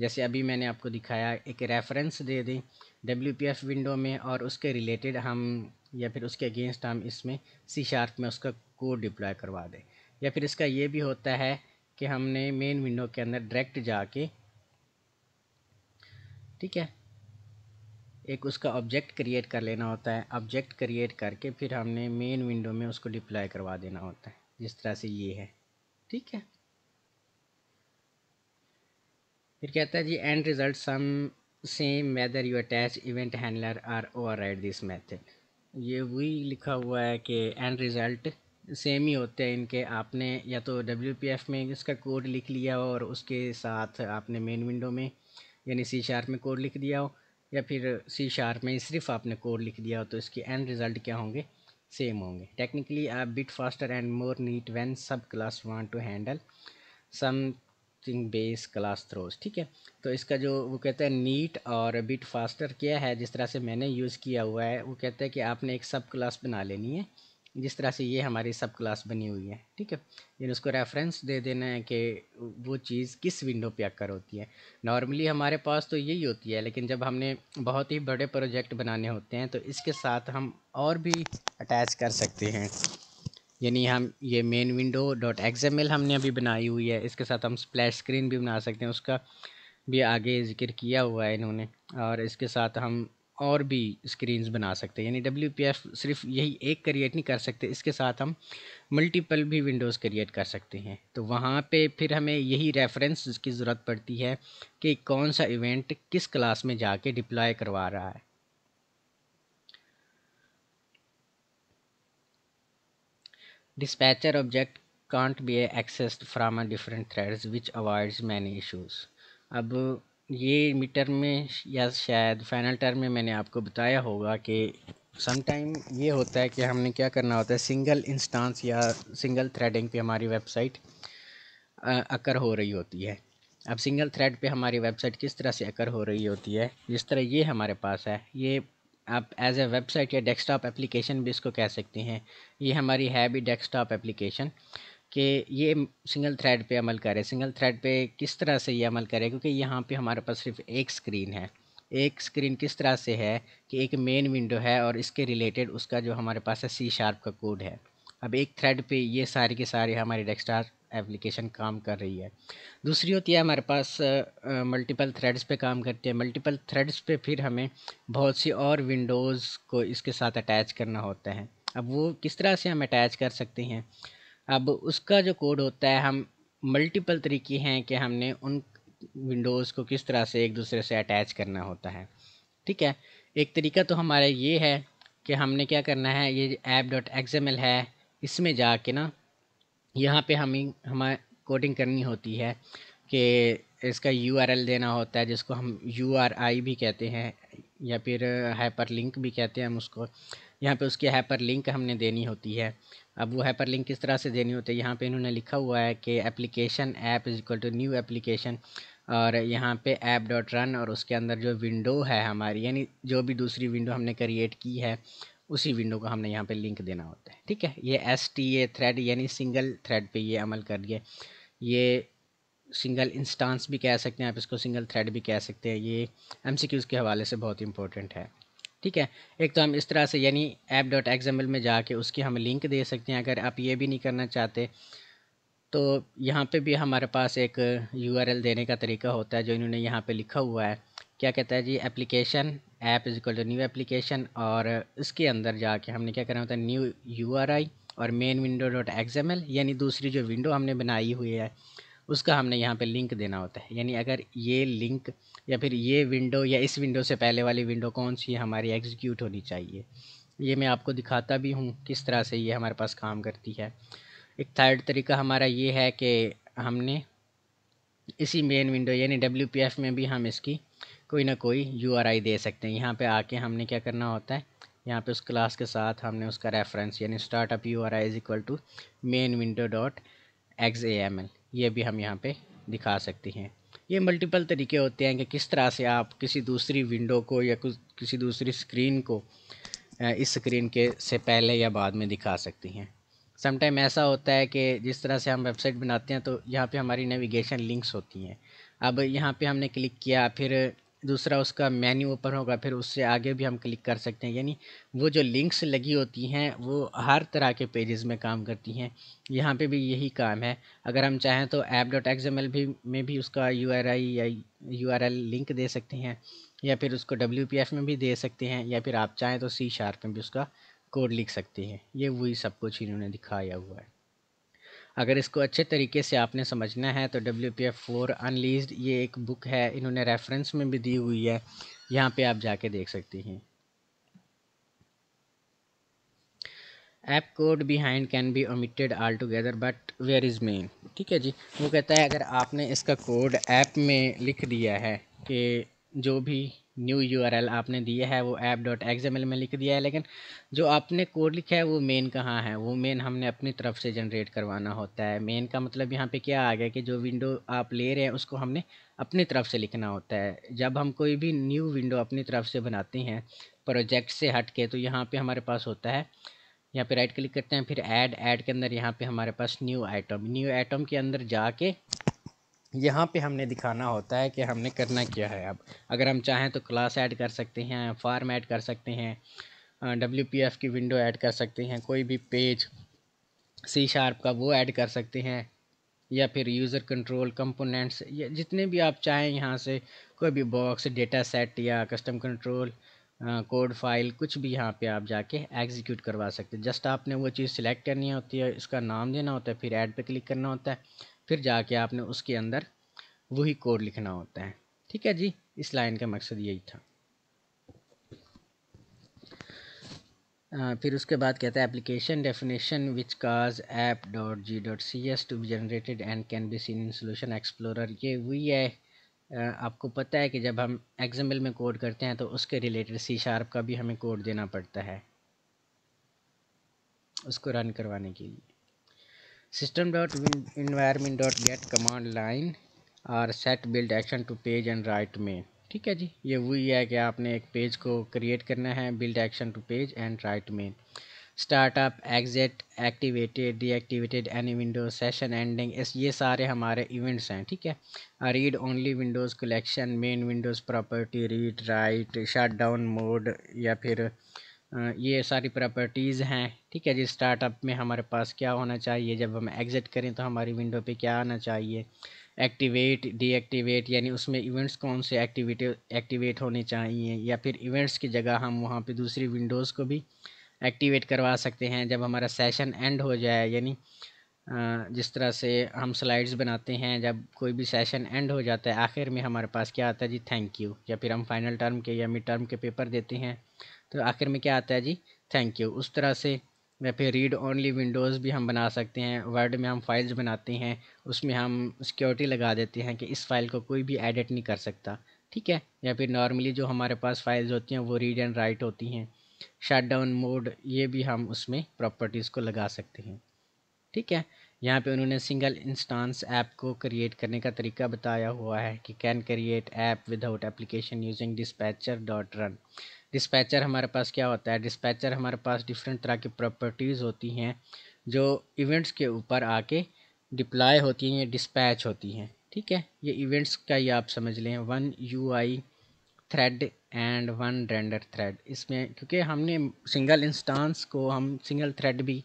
जैसे अभी मैंने आपको दिखाया एक रेफरेंस दे दें डब्ल्यू विंडो में और उसके रिलेटेड हम या फिर उसके अगेंस्ट हम इसमें सी शार्प में उसका कोड डिप्लॉय करवा दें या फिर इसका ये भी होता है कि हमने मेन विंडो के अंदर डायरेक्ट जाके ठीक है एक उसका ऑब्जेक्ट क्रिएट कर लेना होता है ऑब्जेक्ट क्रिएट करके फिर हमने मेन विंडो में उसको डिप्लॉय करवा देना होता है जिस तरह से ये है ठीक है फिर कहता है जी and result some same you attach event handler or or override this method ये वही लिखा हुआ है कि एंड रिज़ल्ट सेम ही होते हैं इनके आपने या तो डब्ल्यू पी एफ में इसका कोड लिख लिया हो और उसके साथ आपने मेन विंडो में यानी सी शार्प में कोड लिख दिया हो या फिर सी शार्प में सिर्फ आपने कोड लिख दिया हो तो इसके एंड रिज़ल्ट क्या होंगे सेम होंगे टेक्निकली आप bit faster and more neat when subclass want to handle some coaching base class throws ठीक है तो इसका जो वो कहते हैं नीट और बिट फास्टर किया है जिस तरह से मैंने यूज़ किया हुआ है वो कहते हैं कि आपने एक सब क्लास बना लेनी है जिस तरह से ये हमारी सब क्लास बनी हुई है ठीक है यानी उसको रेफरेंस दे देना है कि वो चीज़ किस विंडो पे आकर होती है नॉर्मली हमारे पास तो यही होती है लेकिन जब हमने बहुत ही बड़े प्रोजेक्ट बनाने होते हैं तो इसके साथ हम और भी अटैच कर सकते हैं यानी हम ये मेन विंडो डॉट एल हमने अभी बनाई हुई है इसके साथ हम स्प्लैश स्क्रीन भी बना सकते हैं उसका भी आगे जिक्र किया हुआ है इन्होंने और इसके साथ हम और भी स्क्रीन्स बना सकते हैं यानी डब्ल्यू पी एफ सिर्फ यही एक क्रिएट नहीं कर सकते इसके साथ हम मल्टीपल भी विंडोज़ क्रिएट कर सकते हैं तो वहाँ पे फिर हमें यही रेफरेंस की ज़रूरत पड़ती है कि कौन सा इवेंट किस क्लास में जाके डिप्लॉय करवा रहा है dispatcher object can't be accessed from a different threads which avoids many issues. अब ये मीटर में या शायद फाइनल टर्म में मैंने आपको बताया होगा कि समटाइम ये होता है कि हमने क्या करना होता है सिंगल इंस्टांस या सिंगल थ्रेडिंग पे हमारी वेबसाइट अकर हो रही होती है अब सिंगल थ्रेड पे हमारी वेबसाइट किस तरह से अकर हो रही होती है जिस तरह ये हमारे पास है ये आप एज ए वेबसाइट या डेस्कटॉप एप्लीकेशन भी इसको कह सकते हैं ये हमारी है भी डेस्कटॉप एप्लीकेशन कि ये सिंगल थ्रेड पे अमल करे सिंगल थ्रेड पे किस तरह से ये अमल करे क्योंकि यहाँ पे हमारे पास सिर्फ एक स्क्रीन है एक स्क्रीन किस तरह से है कि एक मेन विंडो है और इसके रिलेटेड उसका जो हमारे पास है सी शार्प का कोड है अब एक थ्रेड पे ये सारी के सारे हमारे डेस्कटॉप एप्लीकेशन काम कर रही है दूसरी होती है हमारे पास मल्टीपल थ्रेड्स पे काम करती है मल्टीपल थ्रेड्स पे फिर हमें बहुत सी और विंडोज़ को इसके साथ अटैच करना होता है अब वो किस तरह से हम अटैच कर सकते हैं अब उसका जो कोड होता है हम मल्टीपल तरीके हैं कि हमने उन विंडोज़ को किस तरह से एक दूसरे से अटैच करना होता है ठीक है एक तरीका तो हमारा ये है कि हमने क्या करना है ये ऐप डॉट एल है इसमें जाके ना यहाँ पे हमें हमें कोडिंग करनी होती है कि इसका यू देना होता है जिसको हम यू भी कहते हैं या फिर हाइपर लिंक भी कहते हैं हम उसको यहाँ पे उसकी हाइपर लिंक हमने देनी होती है अब वो हाइपर लिंक किस तरह से देनी होती है यहाँ पे इन्होंने लिखा हुआ है कि application app is equal to new application और यहाँ पे ऐप डॉट रन और उसके अंदर जो विंडो है हमारी यानी जो भी दूसरी विंडो हमने क्रिएट की है उसी विंडो का हमने यहाँ पे लिंक देना होता है ठीक है ये एस टी ए थ्रेड यानी सिंगल थ्रेड पे ये अमल कर रही है ये सिंगल इंस्टांस भी कह सकते हैं आप इसको सिंगल थ्रेड भी कह सकते हैं ये एम सी क्यूज़ के हवाले से बहुत इंपॉर्टेंट है ठीक है एक तो हम इस तरह से यानी ऐप डॉट एग्जाम्पल में जाके उसकी हम लिंक दे सकते हैं अगर आप ये भी नहीं करना चाहते तो यहाँ पे भी हमारे पास एक यू आर एल देने का तरीका होता है जो इन्होंने यहाँ पे लिखा हुआ है क्या कहता है जी application app is equal to new application और इसके अंदर जाके हमने क्या करना होता है न्यू यू आर आई और मेन विंडो डॉट एल यानी दूसरी जो विंडो हमने बनाई हुई है उसका हमने यहाँ पे लिंक देना होता है यानी अगर ये लिंक या फिर ये विंडो या इस विंडो से पहले वाली विंडो कौन सी हमारी एग्जीक्यूट होनी चाहिए ये मैं आपको दिखाता भी हूँ किस तरह से ये हमारे पास काम करती है एक थर्ड तरीका हमारा ये है कि हमने इसी मेन विंडो यानी डब्ल्यू में भी हम इसकी कोई ना कोई यू दे सकते हैं यहाँ पे आके हमने क्या करना होता है यहाँ पे उस क्लास के साथ हमने उसका रेफरेंस यानी startup U R I is equal to main window dot X A M L ये भी हम यहाँ पे दिखा सकते हैं ये मल्टीपल तरीके होते हैं कि किस तरह से आप किसी दूसरी विंडो को या कुछ किसी दूसरी स्क्रीन को इस स्क्रीन के से पहले या बाद में दिखा सकती हैं समटाइम ऐसा होता है कि जिस तरह से हम वेबसाइट बनाते हैं तो यहाँ पे हमारी नेविगेशन लिंक्स होती हैं अब यहाँ पे हमने क्लिक किया फिर दूसरा उसका मेन्यू ओपन होगा फिर उससे आगे भी हम क्लिक कर सकते हैं यानी वो जो लिंक्स लगी होती हैं वो हर तरह के पेजेस में काम करती हैं यहाँ पे भी यही काम है अगर हम चाहें तो ऐप डॉट एल भी में भी उसका यू आर आई या यू आर एल लिंक दे सकते हैं या फिर उसको डब्ल्यू पी एफ में भी दे सकते हैं या फिर आप चाहें तो सी शार्प में भी उसका कोड लिख सकते हैं ये वही सब कुछ इन्होंने दिखाया हुआ है अगर इसको अच्छे तरीके से आपने समझना है तो W P F four unleashed ये एक बुक है इन्होंने रेफरेंस में भी दी हुई है यहाँ पे आप जाके देख सकती हैं app code behind can be omitted altogether but where is main ठीक है जी वो कहता है अगर आपने इसका कोड ऐप में लिख दिया है कि जो भी न्यू एल आपने दिया है वो ऐप डॉट एल में लिख दिया है लेकिन जो आपने कोड लिखा है वो मेन कहाँ है वो मेन हमने अपनी तरफ से जनरेट करवाना होता है मेन का मतलब यहाँ पे क्या आ गया कि जो विंडो आप ले रहे हैं उसको हमने अपनी तरफ से लिखना होता है जब हम कोई भी न्यू विंडो अपनी तरफ से बनाते हैं प्रोजेक्ट से हट के तो यहाँ पर हमारे पास होता है यहाँ पर राइट क्लिक करते हैं फिर ऐड ऐड के अंदर यहाँ पर हमारे पास न्यू आइटम न्यू आइटम के अंदर जाके यहाँ पे हमने दिखाना होता है कि हमने करना क्या है अब अगर हम चाहें तो क्लास ऐड कर सकते हैं फार्म ऐड कर सकते हैं डब्ल्यू पी एफ़ की विंडो ऐड कर सकते हैं कोई भी पेज सी शार्प का वो ऐड कर सकते हैं या फिर यूज़र कंट्रोल कंपोनेंट्स या जितने भी आप चाहें यहाँ से कोई भी बॉक्स डेटा सेट या कस्टम कंट्रोल कोड फाइल कुछ भी यहाँ पे आप जाके एग्जीक्यूट करवा सकते हैं जस्ट आपने वो चीज़ सिलेक्ट करनी होती है इसका नाम देना होता है फिर ऐड पे क्लिक करना होता है फिर जाके आपने उसके अंदर वही कोड लिखना होता है ठीक है जी इस लाइन का मकसद यही था आ, फिर उसके बाद कहता है application definition which causes app dot G dot C S to be generated and can be seen in solution explorer ये वही है आपको पता है कि जब हम एग्जाम्पल में कोड करते हैं तो उसके रिलेटेड सी शार्प का भी हमें कोड देना पड़ता है उसको रन करवाने के लिए system dot environment dot get command line और set build action to page and write में ठीक है जी ये वही है कि आपने एक पेज को क्रिएट करना है build action to page and write में startup exit activated deactivated any window session ending इस ये सारे हमारे इवेंट्स हैं ठीक है read only windows collection main windows property read write shutdown mode या फिर ये सारी प्रॉपर्टीज़ हैं ठीक है जी स्टार्टअप में हमारे पास क्या होना चाहिए जब हम एग्ज़िट करें तो हमारी विंडो पे क्या आना चाहिए एक्टिवेट डीएक्टिवेट यानी उसमें इवेंट्स कौन से एक्टिवेट एक्टिवेट होने चाहिए या फिर इवेंट्स की जगह हम वहाँ पे दूसरी विंडोज़ को भी एक्टिवेट करवा सकते हैं जब हमारा सेशन एंड हो जाए यानी जिस तरह से हम स्लाइड्स बनाते हैं जब कोई भी सेशन एंड हो जाता है आखिर में हमारे पास क्या आता है जी थैंक यू या फिर हम फाइनल टर्म के या मिड टर्म के पेपर देते हैं तो आखिर में क्या आता है जी थैंक यू उस तरह से या फिर रीड ओनली विंडोज़ भी हम बना सकते हैं वर्ड में हम फाइल्स बनाते हैं उसमें हम सिक्योरिटी लगा देते हैं कि इस फाइल को कोई भी एडिट नहीं कर सकता ठीक है या फिर नॉर्मली जो हमारे पास फाइल्स होती हैं वो रीड एंड राइट होती हैं शट डाउन मोड ये भी हम उसमें प्रॉपर्टीज़ को लगा सकते हैं ठीक है यहाँ पे उन्होंने सिंगल इंस्टांस ऐप को क्रिएट करने का तरीका बताया हुआ है कि can create app without application using dispatcher dot run dispatcher हमारे पास क्या होता है डिस्पैचर हमारे पास डिफरेंट तरह की प्रॉपर्टीज़ होती हैं जो इवेंट्स के ऊपर आके डिप्लाई होती हैं या डिस्पैच होती हैं ठीक है ये इवेंट्स का ही आप समझ लें one U I thread and one render thread इसमें क्योंकि हमने सिंगल इंस्टांस को हम सिंगल थ्रेड भी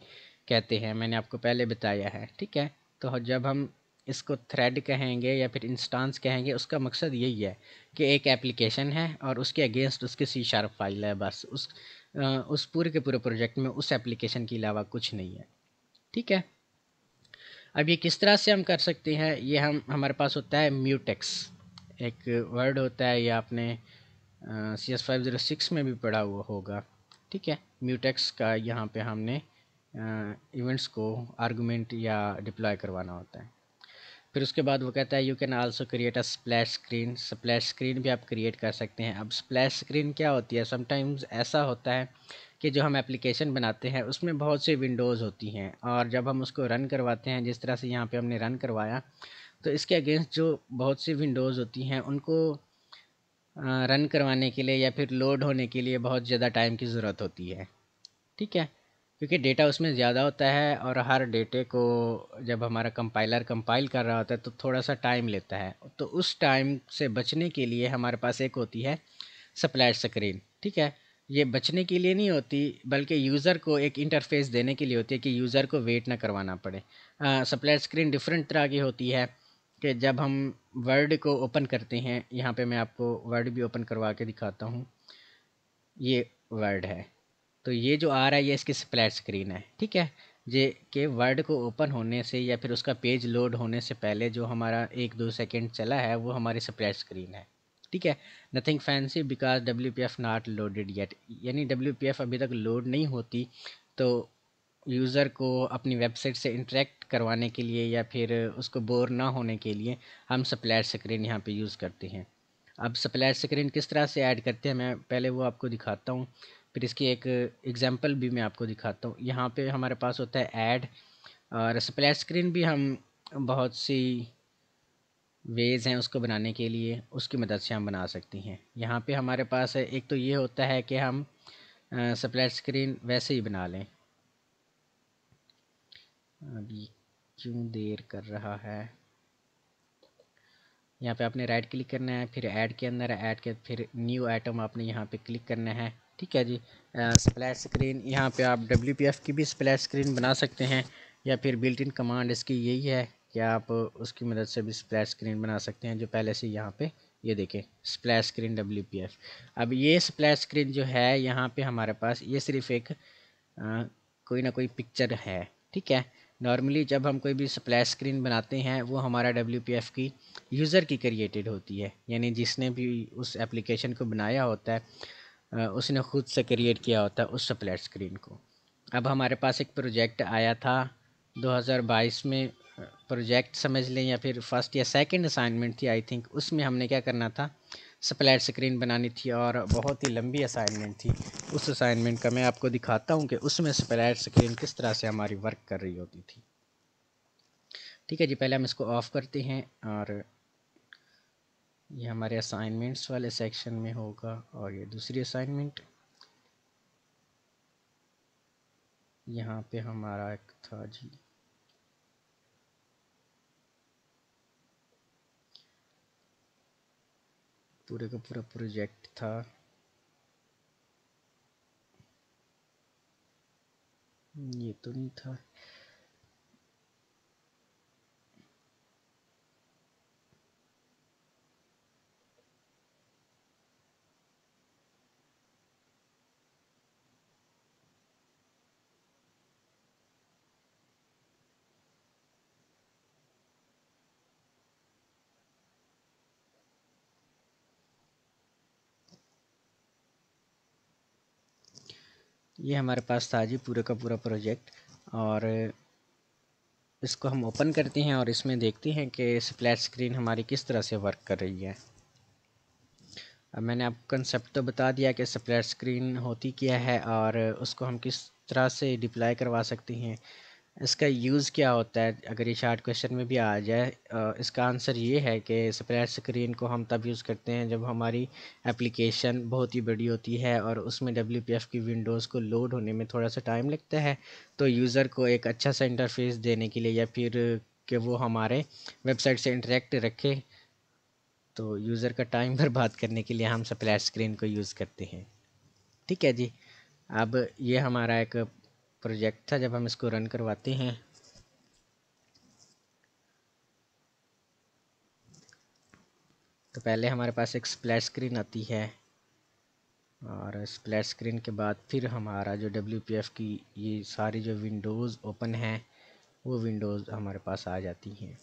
कहते हैं मैंने आपको पहले बताया है ठीक है तो जब हम इसको थ्रेड कहेंगे या फिर इंस्टांस कहेंगे उसका मकसद यही है कि एक एप्लीकेशन है और उसके अगेंस्ट उसकी सी शार्प फाइल है बस उस उस पूरे के पूरे प्रोजेक्ट में उस एप्लीकेशन के अलावा कुछ नहीं है ठीक है अब ये किस तरह से हम कर सकते हैं ये हम हमारे पास होता है म्यूटेक्स एक वर्ड होता है ये आपने C S five zero six में भी पढ़ा हुआ होगा ठीक है म्यूटेक्स का यहाँ पे हमने इवेंट्स को आर्गूमेंट या डिप्लॉय करवाना होता है फिर उसके बाद वो कहता है you can also create a splash screen splash screen भी आप क्रिएट कर सकते हैं अब स्प्लैश स्क्रीन क्या होती है समटाइम्स ऐसा होता है कि जो हम एप्लीकेशन बनाते हैं उसमें बहुत सी विंडोज़ होती हैं और जब हम उसको रन करवाते हैं जिस तरह से यहाँ पे हमने रन करवाया तो इसके अगेंस्ट जो बहुत सी विंडोज़ होती हैं उनको रन करवाने के लिए या फिर लोड होने के लिए बहुत ज़्यादा टाइम की ज़रूरत होती है ठीक है क्योंकि डेटा उसमें ज़्यादा होता है और हर डेटे को जब हमारा कंपाइलर कंपाइल कर रहा होता है तो थोड़ा सा टाइम लेता है तो उस टाइम से बचने के लिए हमारे पास एक होती है स्प्लैश स्क्रीन ठीक है ये बचने के लिए नहीं होती बल्कि यूज़र को एक इंटरफेस देने के लिए होती है कि यूज़र को वेट ना करवाना पड़े स्प्लैश स्क्रीन डिफरेंट तरह की होती है कि जब हम वर्ड को ओपन करते हैं यहाँ पर मैं आपको वर्ड भी ओपन करवा के दिखाता हूँ ये वर्ड है तो ये जो आ रहा है ये इसकी स्प्लैट स्क्रीन है ठीक है जे के वर्ड को ओपन होने से या फिर उसका पेज लोड होने से पहले जो हमारा एक दो सेकेंड चला है वो हमारी स्प्लैट स्क्रीन है ठीक है nothing fancy because W P F not loaded yet यानी डब्ल्यू पी एफ अभी तक लोड नहीं होती तो यूज़र को अपनी वेबसाइट से इंटरेक्ट करवाने के लिए या फिर उसको बोर ना होने के लिए हम स्प्लैट स्क्रीन यहाँ पे यूज़ करते हैं अब स्प्लैट स्क्रीन किस तरह से ऐड करते हैं मैं पहले वो आपको दिखाता हूँ फिर इसकी एक एग्ज़ाम्पल भी मैं आपको दिखाता हूँ यहाँ पे हमारे पास होता है ऐड और स्प्लैश स्क्रीन भी हम बहुत सी वेज़ हैं उसको बनाने के लिए उसकी मदद से हम बना सकती हैं यहाँ पे हमारे पास है एक तो ये होता है कि हम स्प्लैश स्क्रीन वैसे ही बना लें अभी क्यों देर कर रहा है यहाँ पे आपने राइट क्लिक करना है फिर ऐड के अंदर ऐड के फिर न्यू आइटम आपने यहाँ पे क्लिक करना है ठीक है जी स्प्लैश स्क्रीन यहाँ पे आप डब्ल्यू की भी स्प्लैश स्क्रीन बना सकते हैं या फिर बिल्ट इन कमांड इसकी यही है कि आप उसकी मदद से भी स्प्लैश स्क्रीन बना सकते हैं जो पहले से यहाँ पे ये देखें स्प्लैश स्क्रीन डब्ल्यू अब ये स्प्लैश स्क्रीन जो है यहाँ पे हमारे पास ये सिर्फ एक आ, कोई ना कोई पिक्चर है ठीक है नॉर्मली जब हम कोई भी स्प्लैश स्क्रीन बनाते हैं वो हमारा डब्ल्यू की यूज़र की क्रिएटेड होती है यानी जिसने भी उस एप्लीकेशन को बनाया होता है उसने ख़ुद से क्रिएट किया होता है उस स्प्लैट स्क्रीन को अब हमारे पास एक प्रोजेक्ट आया था 2022 में प्रोजेक्ट समझ लें या फिर फर्स्ट या सेकंड असाइनमेंट थी आई थिंक उसमें हमने क्या करना था स्प्लैट स्क्रीन बनानी थी और बहुत ही लंबी असाइनमेंट थी उस असाइनमेंट का मैं आपको दिखाता हूँ कि उसमें स्प्लैट स्क्रीन किस तरह से हमारी वर्क कर रही होती थी ठीक है जी पहले हम इसको ऑफ़ करते हैं और ये हमारे असाइनमेंट्स वाले सेक्शन में होगा और ये दूसरी असाइनमेंट यहाँ पे हमारा एक था जी पूरे का पूरा प्रोजेक्ट था ये तो नहीं था ये हमारे पास था जी पूरे का पूरा प्रोजेक्ट और इसको हम ओपन करते हैं और इसमें देखते हैं कि स्प्लैट स्क्रीन हमारी किस तरह से वर्क कर रही है अब मैंने आपको कंसेप्ट तो बता दिया कि स्प्लैट स्क्रीन होती क्या है और उसको हम किस तरह से डिप्लाई करवा सकते हैं इसका यूज़ क्या होता है अगर ये शार्ट क्वेश्चन में भी आ जाए इसका आंसर ये है कि स्प्रेड स्क्रीन को हम तब यूज़ करते हैं जब हमारी एप्लीकेशन बहुत ही बड़ी होती है और उसमें डब्ल्यू की विंडोज़ को लोड होने में थोड़ा सा टाइम लगता है तो यूज़र को एक अच्छा सा इंटरफेस देने के लिए या फिर कि वो हमारे वेबसाइट से इंटरेक्ट रखे तो यूज़र का टाइम बर्बाद करने के लिए हम स्प्लैश स्क्रीन को यूज़ करते हैं ठीक है जी अब ये हमारा एक प्रोजेक्ट था जब हम इसको रन करवाते हैं तो पहले हमारे पास एक स्प्लैश स्क्रीन आती है और स्प्लैश स्क्रीन के बाद फिर हमारा जो डब्ल्यू की ये सारी जो विंडोज़ ओपन है वो विंडोज़ हमारे पास आ जाती हैं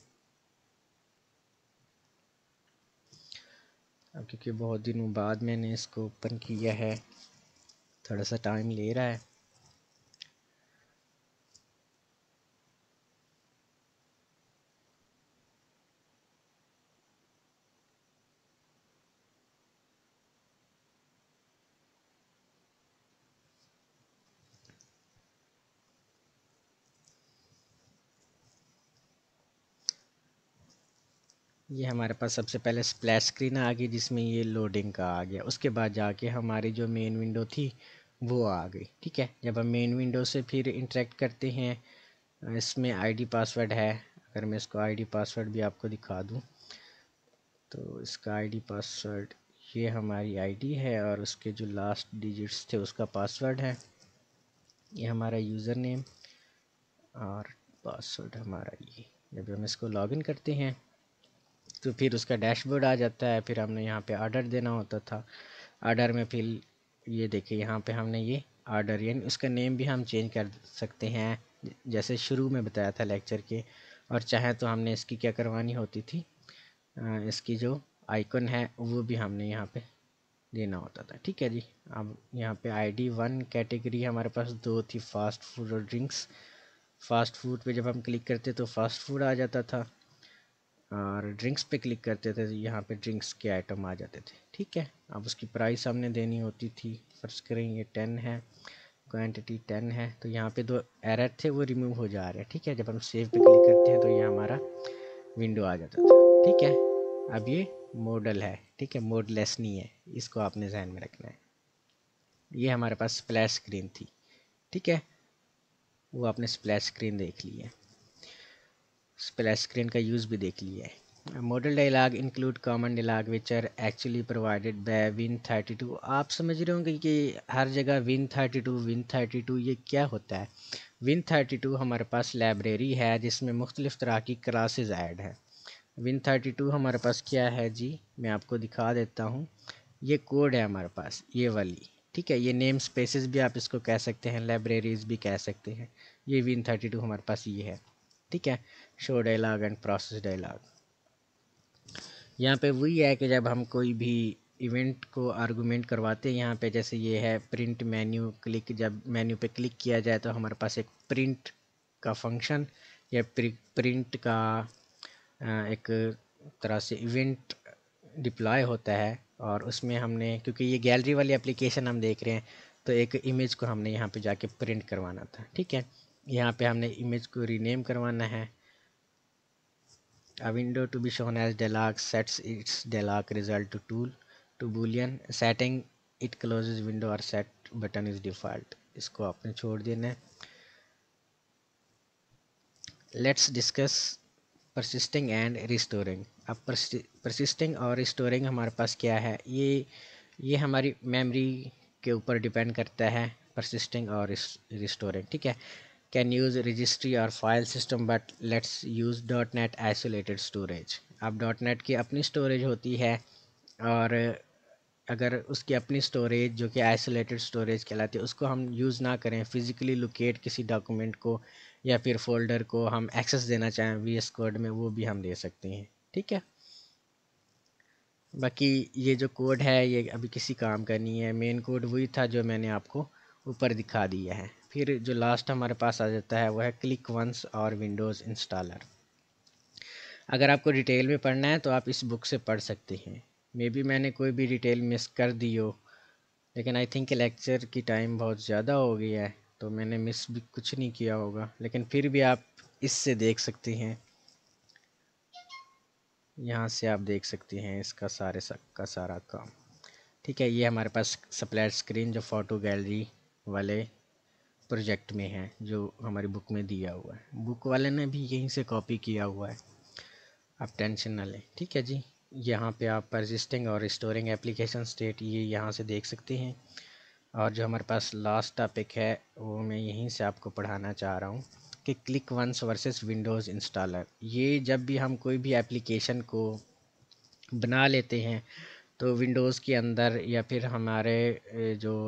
अब क्योंकि बहुत दिनों बाद मैंने इसको ओपन किया है थोड़ा सा टाइम ले रहा है ये हमारे पास सबसे पहले स्प्लैश स्क्रीन आ गई जिसमें ये लोडिंग का आ गया उसके बाद जाके हमारी जो मेन विंडो थी वो आ गई ठीक है जब हम मेन विंडो से फिर इंटरेक्ट करते हैं इसमें आईडी पासवर्ड है अगर मैं इसको आईडी पासवर्ड भी आपको दिखा दूँ तो इसका आईडी पासवर्ड ये हमारी आईडी है और उसके जो लास्ट डिजिट्स थे उसका पासवर्ड है ये हमारा यूज़र नेम और पासवर्ड हमारा ये जब हम इसको लॉगिन करते हैं तो फिर उसका डैशबोर्ड आ जाता है फिर हमने यहाँ पे आर्डर देना होता था आर्डर में फिर ये देखिए यहाँ पे हमने ये आर्डर यानी उसका नेम भी हम चेंज कर सकते हैं जैसे शुरू में बताया था लेक्चर के और चाहे तो हमने इसकी क्या करवानी होती थी इसकी जो आइकन है वो भी हमने यहाँ पर देना होता था ठीक है जी अब यहाँ पे आईडी वन कैटेगरी हमारे पास दो थी फास्ट फूड और ड्रिंक्स फास्ट फूड पे जब हम क्लिक करते तो फास्ट फूड आ जाता था और ड्रिंक्स पे क्लिक करते थे तो यहाँ पे ड्रिंक्स के आइटम आ जाते थे ठीक है अब उसकी प्राइस हमने देनी होती थी फर्ज करें ये टेन है क्वांटिटी टेन है तो यहाँ पे दो एरर थे वो रिमूव हो जा रहे हैं ठीक है जब हम सेव पे क्लिक करते हैं तो ये हमारा विंडो आ जाता था ठीक है अब ये मॉडल है ठीक है मोडलेस नहीं है इसको आपने जहन में रखना है ये हमारे पास स्प्लैश स्क्रीन थी ठीक है वो आपने स्प्लैश स्क्रीन देख ली है का यूज़ भी देख लिया है modal dialog include common dialog which are actually provided by win thirty two आप समझ रहे होंगे कि हर जगह win win thirty two thirty two ये क्या होता है विन थर्टी टू हमारे पास लाइब्रेरी है जिसमें मुख्तलिफ़ तरह की क्लासेज ऐड हैं टू हमारे पास क्या है जी मैं आपको दिखा देता हूँ ये कोड है हमारे पास ये वाली ठीक है ये नेम स्पेसिस भी आप इसको कह सकते हैं लाइब्रेरीज़ भी कह सकते हैं ये विन थर्टी टू हमारे पास ये है ठीक है show dialog and process dialog यहाँ पे वही है कि जब हम कोई भी इवेंट को आर्गूमेंट करवाते हैं यहाँ पे जैसे ये है प्रिंट मेन्यू क्लिक जब मेन्यू पे क्लिक किया जाए तो हमारे पास एक प्रिंट का फंक्शन या प्रिंट का एक तरह से इवेंट डिप्लॉय होता है और उसमें हमने क्योंकि ये गैलरी वाली एप्लीकेशन हम देख रहे हैं तो एक इमेज को हमने यहाँ पे जाके प्रिंट करवाना था ठीक है यहाँ पे हमने इमेज को रीनेम करवाना है A window to be shown as DELAC sets its DELAC result to tool to boolean setting it closes window or set button is default. इसको आपने छोड़ देना है let's discuss persisting and restoring अब persisting और restoring हमारे पास क्या है ये ये हमारी मेमोरी के ऊपर डिपेंड करता है परसिस्टिंग और रिस्टोरिंग ठीक है can use registry or file system but let's use .NET isolated storage अब .NET की अपनी storage होती है और अगर उसकी अपनी स्टोरेज जो कि आइसोलेटेड स्टोरेज कहलाती है उसको हम यूज़ ना करें फिज़िकली लोकेट किसी डॉक्यूमेंट को या फिर फोल्डर को हम एक्सेस देना चाहें वी एस कोड में वो भी हम दे सकते हैं ठीक है बाकी ये जो कोड है ये अभी किसी काम का नहीं है मेन कोड वही था जो मैंने आपको ऊपर दिखा दिया है फिर जो लास्ट हमारे पास आ जाता है वह है क्लिक वंस और विंडोज़ इंस्टॉलर अगर आपको डिटेल में पढ़ना है तो आप इस बुक से पढ़ सकते हैं मे बी मैंने कोई भी डिटेल मिस कर दी हो लेकिन आई थिंक लेक्चर की टाइम बहुत ज़्यादा हो गया है तो मैंने मिस भी कुछ नहीं किया होगा लेकिन फिर भी आप इससे देख सकती हैं यहाँ से आप देख सकती हैं इसका सारे का सारा काम ठीक है ये हमारे पास सप्लाइड स्क्रीन जो फ़ोटो गैलरी वाले प्रोजेक्ट में है जो हमारी बुक में दिया हुआ है बुक वाले ने भी यहीं से कॉपी किया हुआ है आप टेंशन ना लें ठीक है जी यहाँ पे आप परजिस्टिंग और स्टोरिंग एप्लीकेशन स्टेट ये यहाँ से देख सकते हैं और जो हमारे पास लास्ट टॉपिक है वो मैं यहीं से आपको पढ़ाना चाह रहा हूँ कि click once versus windows installer ये जब भी हम कोई भी एप्लीकेशन को बना लेते हैं तो विंडोज़ के अंदर या फिर हमारे जो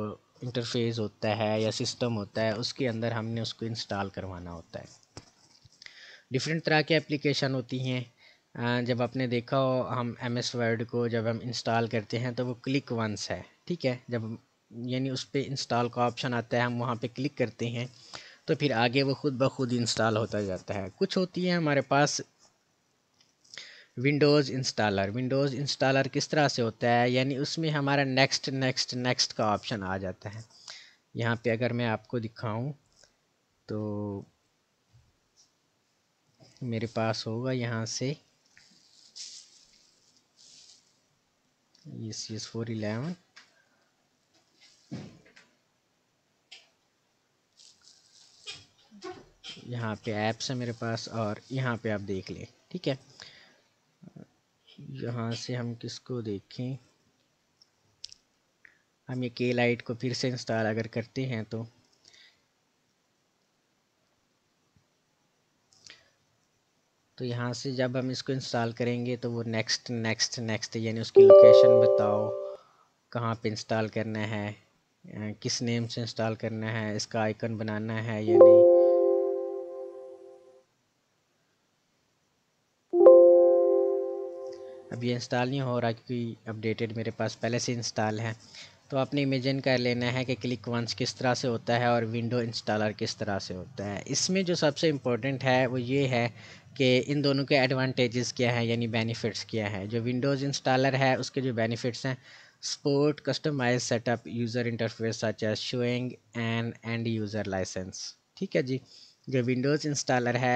इंटरफेस होता है या सिस्टम होता है उसके अंदर हमने उसको इंस्टॉल करवाना होता है डिफरेंट तरह की एप्लीकेशन होती हैं जब आपने देखा हो हम एम एस वर्ड को जब हम इंस्टॉल करते हैं तो वो क्लिक वंस है ठीक है जब यानी उस पर इंस्टॉल का ऑप्शन आता है हम वहाँ पे क्लिक करते हैं तो फिर आगे वो ख़ुद ब खुद इंस्टॉल होता जाता है कुछ होती है हमारे पास विंडोज़ इंस्टॉलर विंडोज़ इंस्टॉलर किस तरह से होता है यानी उसमें हमारा नेक्स्ट नेक्स्ट नेक्स्ट का ऑप्शन आ जाता है यहाँ पे अगर मैं आपको दिखाऊं तो मेरे पास होगा यहाँ से यस यस फोर इलेवन यहाँ पे ऐप्स है मेरे पास और यहाँ पे आप देख लें ठीक है यहाँ से हम किसको देखें हम ये के लाइट को फिर से इंस्टॉल अगर करते हैं तो तो यहाँ से जब हम इसको इंस्टॉल करेंगे तो वो नेक्स्ट नेक्स्ट नेक्स्ट यानी उसकी लोकेशन बताओ कहाँ पे इंस्टॉल करना है किस नेम से इंस्टॉल करना है इसका आइकन बनाना है या नहीं अभी इंस्टॉल नहीं हो रहा क्योंकि अपडेटेड मेरे पास पहले से इंस्टॉल है तो आपने इमेजिन कर लेना है कि क्लिक वंस किस तरह से होता है और विंडो इंस्टॉलर किस तरह से होता है इसमें जो सबसे इम्पोर्टेंट है वो ये है कि इन दोनों के एडवांटेजेस क्या हैं यानी बेनिफिट्स क्या हैं जो विंडोज़ इंस्टॉलर है उसके जो बेनिफिट्स हैं support customise setup user interface such as showing and end user licence ठीक है जी जो विंडोज़ इंस्टॉलर है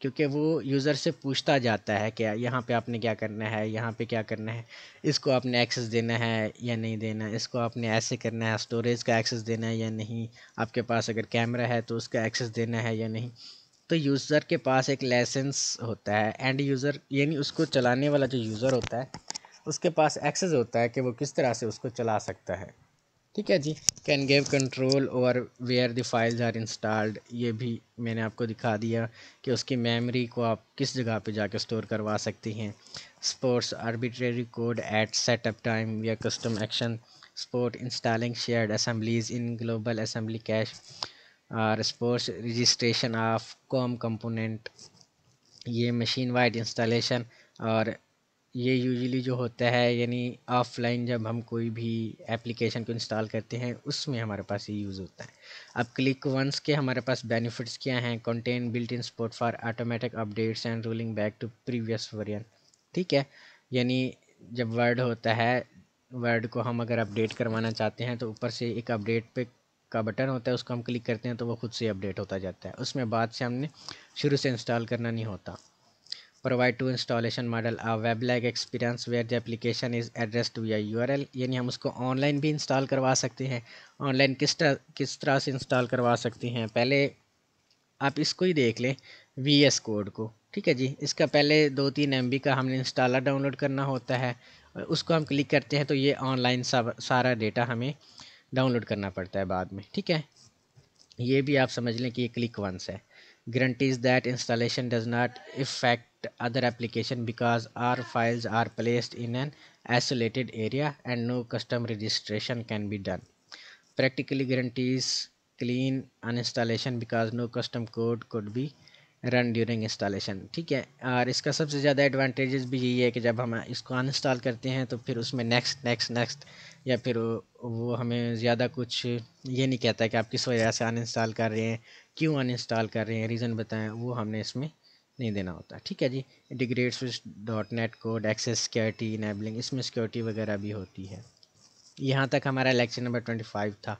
क्योंकि वो यूज़र से पूछता जाता है कि यहाँ पे आपने क्या करना है यहाँ पे क्या करना है इसको आपने एक्सेस देना है या नहीं देना इसको आपने ऐसे करना है स्टोरेज का एक्सेस देना है या नहीं आपके पास अगर कैमरा है तो उसका एक्सेस देना है या नहीं तो यूज़र के पास एक लाइसेंस होता है एंड यूज़र यानी उसको चलाने वाला जो यूज़र होता है उसके पास एक्सेस होता है कि वो किस तरह से उसको चला सकता है ठीक है जी कैन गेव कंट्रोल और where the files are installed ये भी मैंने आपको दिखा दिया कि उसकी मेमोरी को आप किस जगह पे जाकर स्टोर करवा सकती हैं sports arbitrary code at setup time या custom action sport installing shared assemblies in global assembly cache और sports registration of COM component ये मशीन वाइड इंस्टॉलेशन और ये यूजुअली जो होता है यानी ऑफ़लाइन जब हम कोई भी एप्लीकेशन को इंस्टॉल करते हैं उसमें हमारे पास ये यूज़ होता है अब क्लिक वंस के हमारे पास बेनिफिट्स क्या हैं contain built in support for automatic updates and rolling back to previous version ठीक है यानी जब वर्ड होता है वर्ड को हम अगर अपडेट करवाना चाहते हैं तो ऊपर से एक अपडेट पे का बटन होता है उसको हम क्लिक करते हैं तो वो खुद से अपडेट होता जाता है उसमें बाद से हमने शुरू से इंस्टॉल करना नहीं होता provide to installation model a web like experience where the application is address to या यू यानी हम उसको ऑनलाइन भी इंस्टॉल करवा सकते हैं ऑनलाइन किस तरह किस तरह से इंस्टॉल करवा सकते हैं पहले आप इसको ही देख लें वी एस कोड को ठीक है जी इसका पहले दो तीन एम बी का हमने इंस्टॉलर डाउनलोड करना होता है उसको हम क्लिक करते हैं तो ये ऑनलाइन सब सारा डेटा हमें डाउनलोड करना पड़ता है बाद में ठीक है ये भी आप समझ लें कि ये क्लिक वंस है guarantees that installation does not affect other application because our files are placed in an isolated area and no custom registration can be done practically guarantees clean uninstallation because no custom code could be run during installation ठीक है और इसका सबसे ज़्यादा advantages भी यही है कि जब हम इसको अनइंस्टॉल करते हैं तो फिर उसमें नेक्स्ट नेक्स्ट नेक्स्ट या फिर वो हमें ज़्यादा कुछ ये नहीं कहता कि आप किस वजह से अनइंस्टॉल कर रहे हैं क्यों अनइंस्टॉल कर रहे हैं रीज़न बताएं वो हमने इसमें नहीं देना होता ठीक है जी integrate switch dot net code access security enabling इसमें सिक्योरिटी वगैरह भी होती है यहाँ तक हमारा लेक्चर नंबर ट्वेंटी फाइव था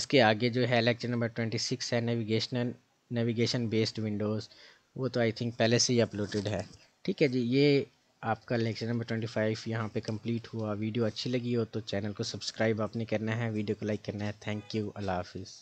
इसके आगे जो है लेक्चर नंबर ट्वेंटी सिक्स है नेविगेशनल नेविगेशन बेस्ड विंडोज़ वो तो आई थिंक पहले से ही अपलोडेड है ठीक है जी ये आपका लेक्चर नंबर ट्वेंटी फाइव यहाँ पर कम्प्लीट हुआ वीडियो अच्छी लगी हो तो चैनल को सब्सक्राइब आपने करना है वीडियो को लाइक करना है थैंक यू अल्लाह हाफिज़